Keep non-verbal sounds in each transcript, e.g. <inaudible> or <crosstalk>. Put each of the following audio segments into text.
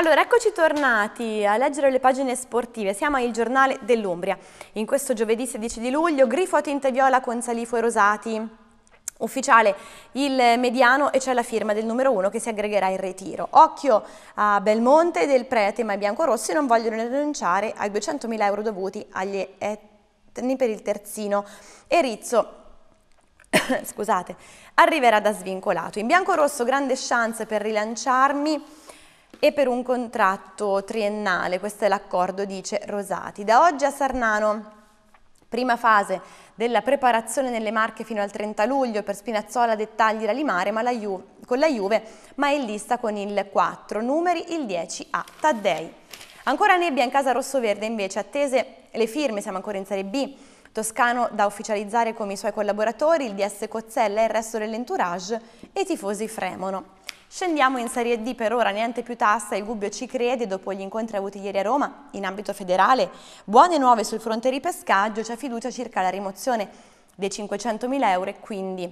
Allora, eccoci tornati a leggere le pagine sportive. Siamo il giornale dell'Umbria. In questo giovedì 16 di luglio, grifo a tinte viola con salifo e rosati. Ufficiale il mediano e c'è la firma del numero uno che si aggregherà in ritiro. Occhio a Belmonte del Prete, ma i biancorossi non vogliono rinunciare ai 200.000 euro dovuti agli etni per il terzino. E Rizzo <coughs> scusate, arriverà da svincolato. In biancorosso grande chance per rilanciarmi e per un contratto triennale, questo è l'accordo, dice Rosati. Da oggi a Sarnano, prima fase della preparazione nelle Marche fino al 30 luglio, per Spinazzola dettagli la limare ma la Ju con la Juve, ma è in lista con il 4, numeri il 10 a Taddei. Ancora nebbia in casa rossoverde invece, attese le firme, siamo ancora in Serie B, Toscano da ufficializzare come i suoi collaboratori, il DS Cozzella e il resto dell'entourage e i tifosi fremono. Scendiamo in Serie D per ora, niente più tassa, il Gubbio ci crede dopo gli incontri avuti ieri a Roma in ambito federale. Buone nuove sul fronte ripescaggio, c'è fiducia circa la rimozione dei 500.000 euro e quindi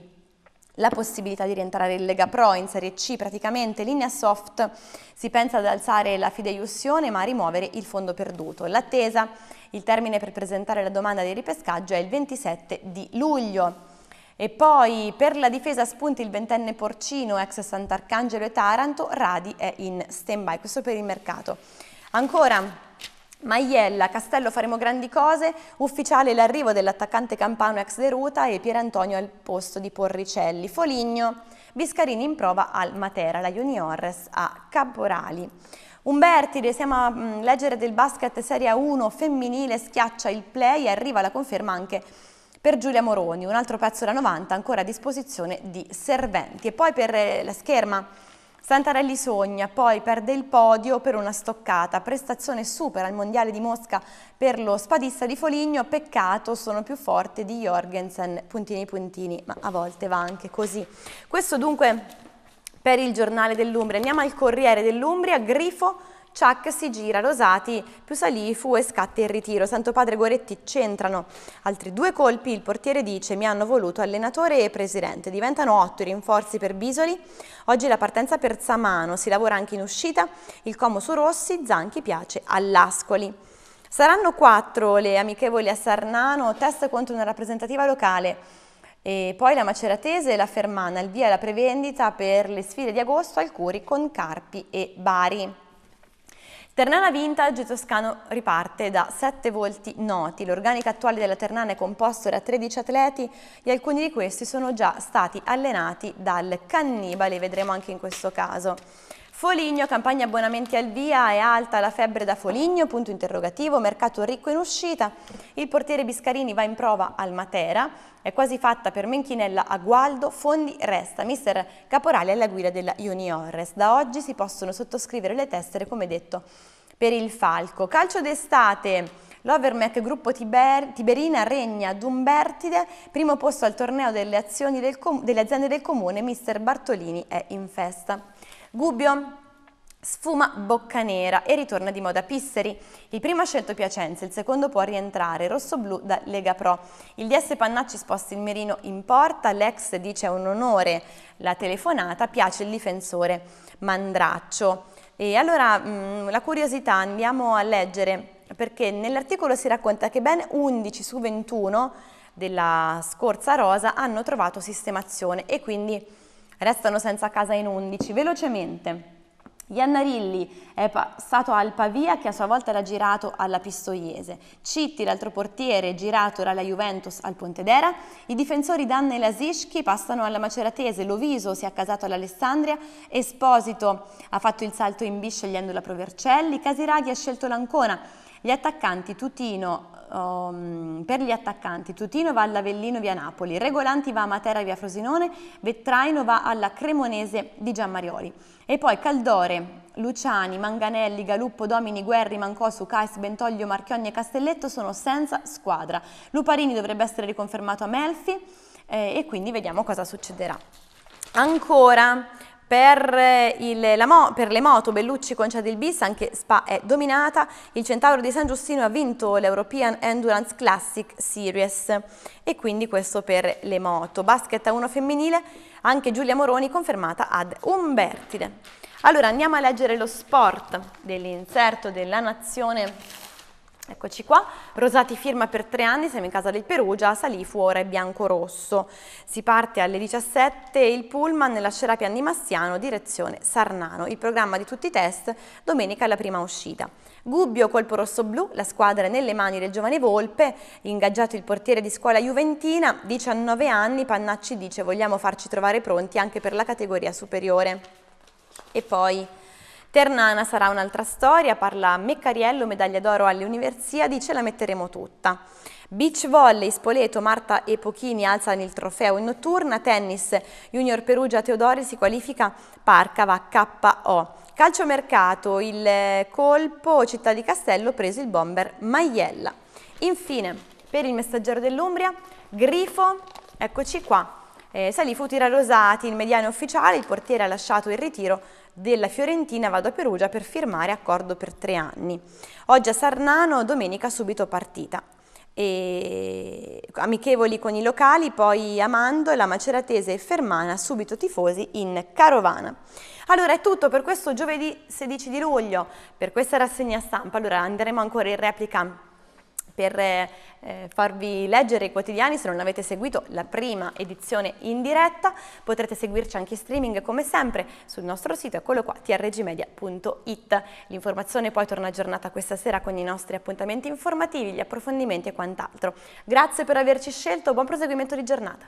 la possibilità di rientrare in Lega Pro, in Serie C praticamente, linea soft, si pensa ad alzare la fideiussione ma a rimuovere il fondo perduto. L'attesa, il termine per presentare la domanda di ripescaggio è il 27 di luglio. E poi per la difesa spunti il ventenne Porcino, ex Sant'Arcangelo e Taranto, Radi è in stand-by, questo per il mercato. Ancora Maiella, Castello faremo grandi cose, ufficiale l'arrivo dell'attaccante campano ex Deruta e Pierantonio al posto di Porricelli. Foligno, Biscarini in prova al Matera, la Juniores a Caporali. Umberti, siamo a mm, leggere del basket Serie 1 femminile, schiaccia il play e arriva la conferma anche per Giulia Moroni, un altro pezzo da 90 ancora a disposizione di Serventi. E poi per eh, la scherma Santarelli sogna, poi perde il podio per una stoccata, prestazione super al Mondiale di Mosca per lo spadista di Foligno, peccato sono più forte di Jorgensen, puntini puntini, ma a volte va anche così. Questo dunque per il giornale dell'Umbria, andiamo al Corriere dell'Umbria, grifo Chuck si gira, Rosati più Salifu e scatta il ritiro. Santo Padre Goretti centrano altri due colpi, il portiere dice mi hanno voluto allenatore e presidente, diventano otto i rinforzi per Bisoli, oggi la partenza per Samano, si lavora anche in uscita, il Como su Rossi, Zanchi piace all'Ascoli. Saranno quattro le amichevoli a Sarnano, test contro una rappresentativa locale. E poi la Maceratese e la Fermana, il via alla prevendita per le sfide di agosto al Curi con Carpi e Bari. Ternana Vintage Toscano riparte da sette volti noti. L'organico attuale della Ternana è composto da 13 atleti e alcuni di questi sono già stati allenati dal cannibale, vedremo anche in questo caso. Foligno, campagna abbonamenti al via, è alta la febbre da Foligno, punto interrogativo, mercato ricco in uscita. Il portiere Biscarini va in prova al Matera, è quasi fatta per Menchinella a Gualdo, Fondi resta, mister Caporale alla guida della Juniores. Da oggi si possono sottoscrivere le tessere, come detto, per il Falco. Calcio d'estate... L'Overmec Gruppo Tiber, Tiberina regna d'Umbertide, primo posto al torneo delle, delle aziende del comune, mister Bartolini è in festa. Gubbio sfuma bocca nera e ritorna di moda Pisseri. Il primo ha scelto Piacenza, il secondo può rientrare, rosso-blu da Lega Pro. Il DS Pannacci sposta il mirino in porta, l'ex dice è un onore la telefonata, piace il difensore Mandraccio. E allora mh, mm, la curiosità andiamo a leggere perché nell'articolo si racconta che ben 11 su 21 della scorsa rosa hanno trovato sistemazione e quindi restano senza casa in 11. Velocemente, Iannarilli è passato al Pavia che a sua volta era girato alla Pistoiese, Citti l'altro portiere girato dalla Juventus al Pontedera, i difensori Dan e Lasischi passano alla Maceratese, Loviso si è accasato all'Alessandria, Esposito ha fatto il salto in B scegliendo la Provercelli, Casiraghi ha scelto l'Ancona, gli attaccanti Tutino, um, per gli attaccanti Tutino va all'Avellino via Napoli, Regolanti va a Matera via Frosinone, Vettraino va alla Cremonese di Giammarioli e poi Caldore, Luciani, Manganelli, Galuppo, Domini, Guerri, Mancosu, Cais, Bentoglio, Marchionni e Castelletto sono senza squadra. Luparini dovrebbe essere riconfermato a Melfi eh, e quindi vediamo cosa succederà. Ancora per, il, mo, per, le moto Bellucci concede il Bis anche Spa è dominata, il Centauro di San Giustino ha vinto l'European Endurance Classic Series e quindi questo per le moto. Basket a uno femminile, anche Giulia Moroni confermata ad Umbertide. Allora andiamo a leggere lo sport dell'inserto della nazione Eccoci qua, Rosati firma per tre anni, siamo in casa del Perugia, Salifu ora è bianco-rosso. Si parte alle 17 il pullman lascerà Pian di Massiano, direzione Sarnano. Il programma di tutti i test, domenica è la prima uscita. Gubbio, colpo rosso-blu, la squadra è nelle mani del giovane Volpe, ingaggiato il portiere di scuola Juventina, 19 anni, Pannacci dice vogliamo farci trovare pronti anche per la categoria superiore. E poi... Ternana sarà un'altra storia, parla Meccariello, medaglia d'oro alle Universiadi, ce la metteremo tutta. Beach volley, Spoleto, Marta e Pochini alzano il trofeo in notturna, tennis, Junior Perugia, Teodori si qualifica Parca, va KO. Calciomercato, il eh, colpo, Città di Castello, preso il bomber Maiella. Infine, per il messaggero dell'Umbria, Grifo, eccoci qua, eh, Salifu tira Rosati, il mediano ufficiale, il portiere ha lasciato il ritiro della Fiorentina vado a Perugia per firmare accordo per tre anni. Oggi a Sarnano, domenica subito partita. E amichevoli con i locali, poi Amando, la Maceratese e Fermana, subito tifosi in Carovana. Allora è tutto per questo giovedì 16 di luglio, per questa rassegna stampa, allora andremo ancora in replica per eh, eh, farvi leggere i quotidiani, se non avete seguito la prima edizione in diretta, potrete seguirci anche in streaming come sempre sul nostro sito, eccolo qua, trgmedia.it. L'informazione poi torna aggiornata questa sera con i nostri appuntamenti informativi, gli approfondimenti e quant'altro. Grazie per averci scelto, buon proseguimento di giornata.